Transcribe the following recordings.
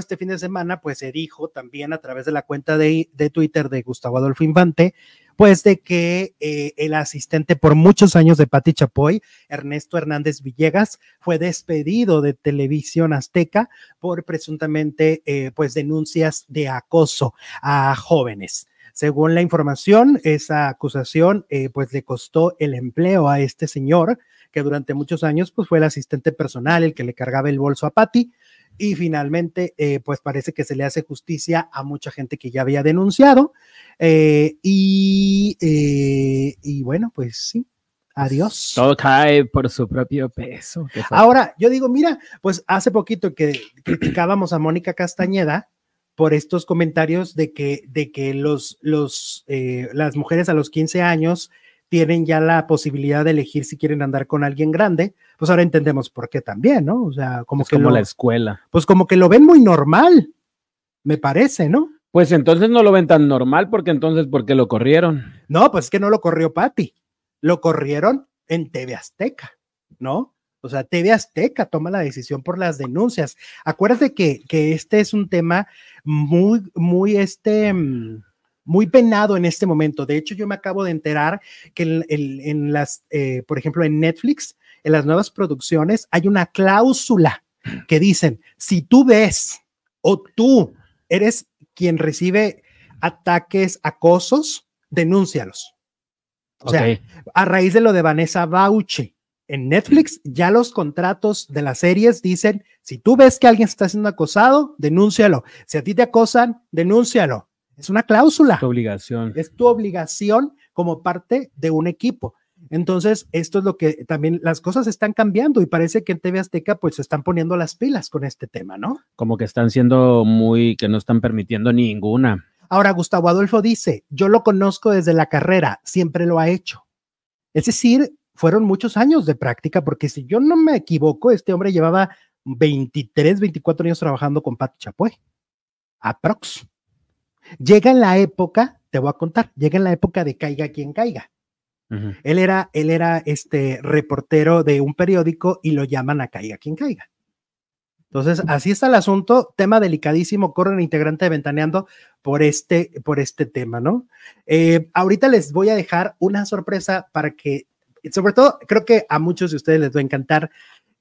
este fin de semana, pues se dijo también a través de la cuenta de, Twitter de Gustavo Adolfo Infante, pues de que eh, el asistente por muchos años de Pati Chapoy, Ernesto Hernández Villegas, fue despedido de Televisión Azteca por presuntamente eh, pues denuncias de acoso a jóvenes. Según la información, esa acusación eh, pues le costó el empleo a este señor que durante muchos años pues fue el asistente personal, el que le cargaba el bolso a Pati y finalmente, eh, pues parece que se le hace justicia a mucha gente que ya había denunciado. Eh, y, eh, y bueno, pues sí, Adiós. Todo cae por su propio peso. Ahora, yo digo, mira, pues hace poquito que criticábamos a Mónica Castañeda por estos comentarios de que, de que los, los, las mujeres a los 15 años tienen ya la posibilidad de elegir si quieren andar con alguien grande, pues ahora entendemos por qué también, ¿no? O sea, como es que... Como la escuela. Pues como que lo ven muy normal, me parece, ¿no? Pues entonces no lo ven tan normal porque entonces, ¿por qué lo corrieron? No, pues es que no lo corrió Patti, lo corrieron en TV Azteca, ¿no? O sea, TV Azteca toma la decisión por las denuncias. Acuérdate que, que este es un tema muy, muy este... Mm, muy penado en este momento. De hecho, yo me acabo de enterar que en, las, eh, por ejemplo, en Netflix, en las nuevas producciones, hay una cláusula que dicen, si tú ves o tú eres quien recibe ataques, acosos, denúncialos. O sea, a raíz de lo de Vanessa Bauche en Netflix, ya los contratos de las series dicen, si tú ves que alguien está siendo acosado, denúncialo. Si a ti te acosan, denúncialo. Es una cláusula. Tu obligación. Es tu obligación como parte de un equipo. Entonces, esto es lo que también las cosas están cambiando y parece que en TV Azteca pues se están poniendo las pilas con este tema, ¿no? Como que están siendo muy, que no están permitiendo ninguna. Ahora, Gustavo Adolfo dice, yo lo conozco desde la carrera, siempre lo ha hecho. Es decir, fueron muchos años de práctica, porque si yo no me equivoco, este hombre llevaba 23, 24 años trabajando con Pato Chapoy, aprox. Llega en la época, te voy a contar, llega en la época de caiga quien caiga. Él era, él era este reportero de un periódico y lo llaman a caiga quien caiga. Entonces, así está el asunto, tema delicadísimo, corren integrante de Ventaneando por este, por este tema, ¿no? Eh, ahorita les voy a dejar una sorpresa para que, sobre todo, creo que a muchos de ustedes les va a encantar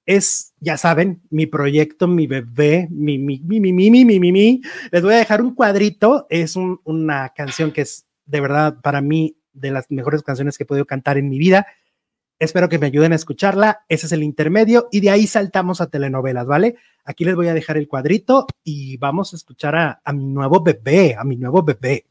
es, ya saben, mi proyecto, mi bebé, mi, mi, mi, mi, mi, mi, mi, Les voy a dejar un cuadrito. Es una canción que es, de verdad, para mí, de las mejores canciones que he podido cantar en mi vida. Espero que me ayuden a escucharla. Ese es el intermedio y de ahí saltamos a telenovelas, ¿vale? Aquí les voy a dejar el cuadrito y vamos a escuchar a mi nuevo bebé, a mi nuevo bebé.